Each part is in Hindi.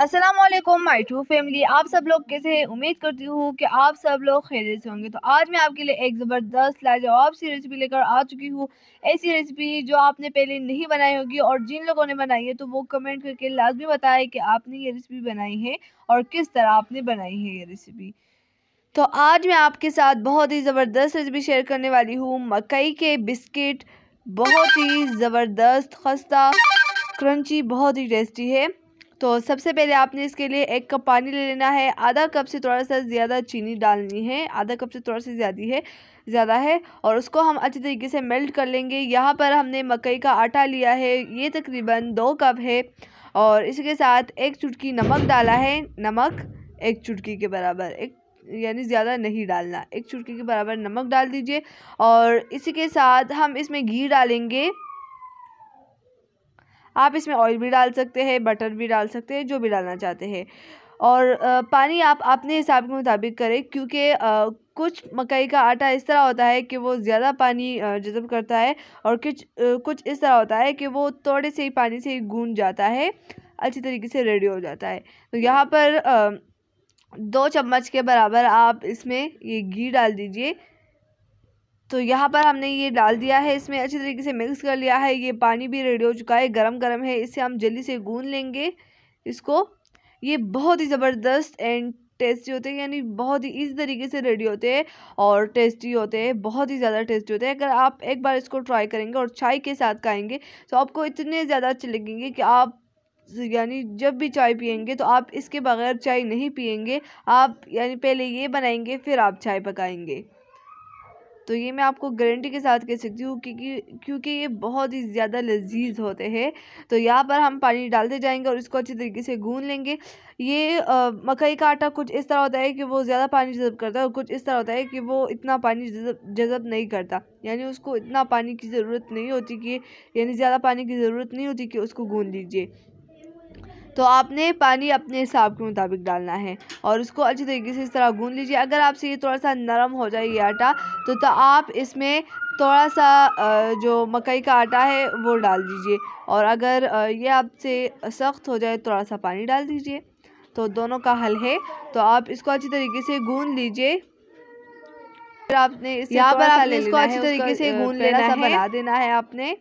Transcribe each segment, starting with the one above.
असलम माई टू फैमिली आप सब लोग कैसे हैं उम्मीद करती हूँ कि आप सब लोग खेल से होंगे तो आज मैं आपके लिए एक ज़बरदस्त लाजवाब सी रेसिपी लेकर आ चुकी हूँ ऐसी रेसिपी जो आपने पहले नहीं बनाई होगी और जिन लोगों ने बनाई है तो वो कमेंट करके लाजमी बताएं कि आपने ये रेसिपी बनाई है और किस तरह आपने बनाई है ये रेसिपी तो आज मैं आपके साथ बहुत ही ज़बरदस्त रेसिपी शेयर करने वाली हूँ मकई के बिस्किट बहुत ही ज़बरदस्त खस्ता क्रंची बहुत ही टेस्टी है तो सबसे पहले आपने इसके लिए एक कप पानी ले लेना है आधा कप से थोड़ा सा ज़्यादा चीनी डालनी है आधा कप से थोड़ा सा ज़्यादा है ज़्यादा है और उसको हम अच्छे तरीके से मेल्ट कर लेंगे यहाँ पर हमने मकई का आटा लिया है ये तकरीबन दो कप है और इसके साथ एक चुटकी नमक डाला है नमक एक चुटकी के बराबर एक यानी ज़्यादा नहीं डालना एक चुटकी के बराबर नमक डाल दीजिए और इसी के साथ हम इसमें घी डालेंगे आप इसमें ऑयल भी डाल सकते हैं बटर भी डाल सकते हैं जो भी डालना चाहते हैं और पानी आप अपने हिसाब के मुताबिक करें क्योंकि कुछ मकई का आटा इस तरह होता है कि वो ज़्यादा पानी जज़ब करता है और कुछ कुछ इस तरह होता है कि वो थोड़े से ही पानी से ही गूंज जाता है अच्छी तरीके से रेडी हो जाता है तो यहाँ पर दो चम्मच के बराबर आप इसमें ये घी डाल दीजिए तो यहाँ पर हमने ये डाल दिया है इसमें अच्छी तरीके से मिक्स कर लिया है ये पानी भी रेडी हो चुका है गरम गरम है इसे हम जल्दी से गून लेंगे इसको ये बहुत ही ज़बरदस्त एंड टेस्टी होते हैं यानी बहुत ही इस तरीके से रेडी होते हैं और टेस्टी होते हैं बहुत ही ज़्यादा टेस्टी होते हैं अगर आप एक बार इसको ट्राई करेंगे और चाय के साथ खाएंगे तो आपको इतने ज़्यादा अच्छे लगेंगे कि आप यानी जब भी चाय पियेंगे तो आप इसके बगैर चाय नहीं पियेंगे आप यानी पहले ये बनाएंगे फिर आप चाय पकाएंगे तो ये मैं आपको गारंटी के साथ कह सकती हूँ क्योंकि क्योंकि ये बहुत ही ज़्यादा लजीज होते हैं तो यहाँ पर हम पानी डालते जाएंगे और इसको अच्छी तरीके से गून लेंगे ये मकई का आटा कुछ इस तरह होता है कि वो ज़्यादा पानी जज़ब करता है और कुछ इस तरह होता है कि वो इतना पानी जज़ब नहीं करता यानी उसको इतना पानी की ज़रूरत नहीं होती कि यानी ज़्यादा पानी की ज़रूरत नहीं होती कि उसको गूँध लीजिए तो आपने पानी अपने हिसाब के मुताबिक डालना है और उसको अच्छी तरीके से इस तरह गूंद लीजिए अगर आपसे ये थोड़ा सा नरम हो जाए ये आटा तो, तो आप इसमें थोड़ा सा जो मकई का आटा है वो डाल दीजिए और अगर ये आपसे सख्त हो जाए थोड़ा सा पानी डाल दीजिए तो दोनों का हल है तो आप इसको अच्छी तरीके से गूंद लीजिए फिर आपने यहाँ पर आपने इसको अच्छी तरीके से गूंद लेना है बना देना है आपने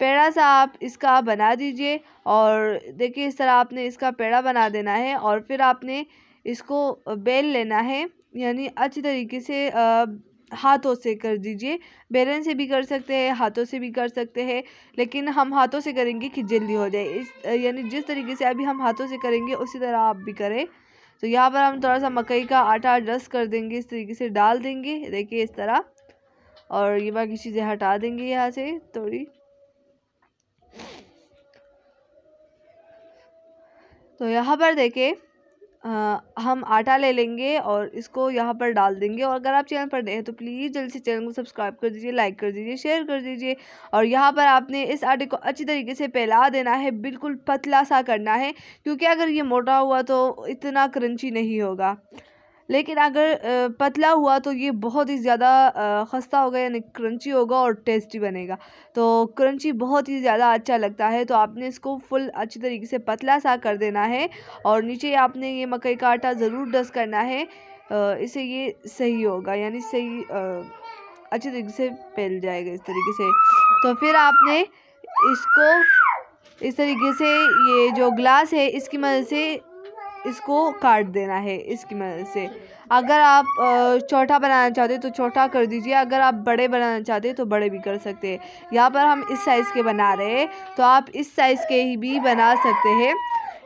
पेड़ा सा आप इसका बना दीजिए और देखिए इस तरह आपने इसका पेड़ा बना देना है और फिर आपने इसको बेल लेना है यानी अच्छी तरीके से हाथों से कर दीजिए बेलन से भी कर सकते हैं हाथों से भी कर सकते हैं लेकिन हम हाथों से करेंगे कि जल्दी हो जाए इस यानी जिस तरीके से अभी हम हाथों से करेंगे उसी तरह आप भी करें तो यहाँ पर हम थोड़ा सा मकई का आटा डस्ट कर देंगे इस तरीके से डाल देंगे देखिए इस तरह और ये बाकी चीज़ें हटा देंगे यहाँ से थोड़ी तो यहाँ पर देखें हम आटा ले लेंगे और इसको यहाँ पर डाल देंगे और अगर आप चैनल पर नए हैं तो प्लीज़ जल्दी से चैनल को सब्सक्राइब कर दीजिए लाइक कर दीजिए शेयर कर दीजिए और यहाँ पर आपने इस आटे को अच्छी तरीके से फैला देना है बिल्कुल पतला सा करना है क्योंकि अगर ये मोटा हुआ तो इतना क्रंची नहीं होगा लेकिन अगर पतला हुआ तो ये बहुत ही ज़्यादा खस्ता होगा यानी क्रंची होगा और टेस्टी बनेगा तो क्रंची बहुत ही ज़्यादा अच्छा लगता है तो आपने इसको फुल अच्छी तरीके से पतला सा कर देना है और नीचे आपने ये मकई का आटा ज़रूर डस करना है इसे ये सही होगा यानी सही अच्छी तरीके से फैल जाएगा इस तरीके से तो फिर आपने इसको इस तरीके से ये जो ग्लास है इसकी मदद से इसको काट देना है इसकी मदद से अगर आप छोटा बनाना चाहते हैं तो छोटा कर दीजिए अगर आप बड़े बनाना चाहते हैं तो बड़े भी कर सकते हैं यहाँ पर हम इस साइज़ के बना रहे हैं तो आप इस साइज़ के ही भी बना सकते हैं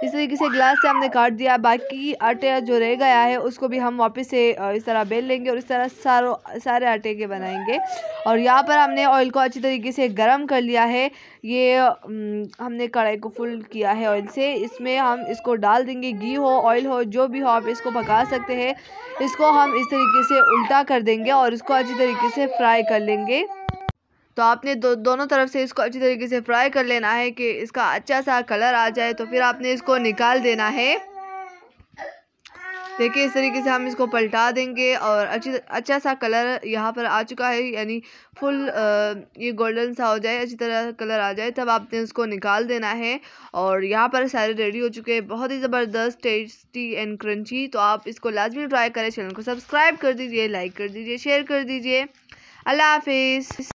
इस तरीके से ग्लास से हमने काट दिया बाकी आटे जो रह गया है उसको भी हम वापस से इस तरह बेल लेंगे और इस तरह सारो सारे आटे के बनाएंगे और यहाँ पर हमने ऑयल को अच्छी तरीके से गर्म कर लिया है ये हमने कढ़ाई को फुल किया है ऑयल से इसमें हम इसको डाल देंगे घी हो ऑयल हो जो भी हो आप इसको पका सकते हैं इसको हम इस तरीके से उल्टा कर देंगे और इसको अच्छी तरीके से फ्राई कर लेंगे तो आपने दो, दोनों तरफ से इसको अच्छी तरीके से फ्राई कर लेना है कि इसका अच्छा सा कलर आ जाए तो फिर आपने इसको निकाल देना है देखिए इस तरीके से हम इसको पलटा देंगे और अच्छी अच्छा सा कलर यहाँ पर आ चुका है यानी फुल ये गोल्डन सा हो जाए अच्छी तरह कलर आ जाए तब आपने इसको निकाल देना है और यहाँ पर सारे रेडी हो चुके हैं बहुत ही ज़बरदस्त टेस्टी एंड क्रंची तो आप इसको लाजमी ट्राई करें चैनल को सब्सक्राइब कर दीजिए लाइक कर दीजिए शेयर कर दीजिए अल्लाह हाफिज़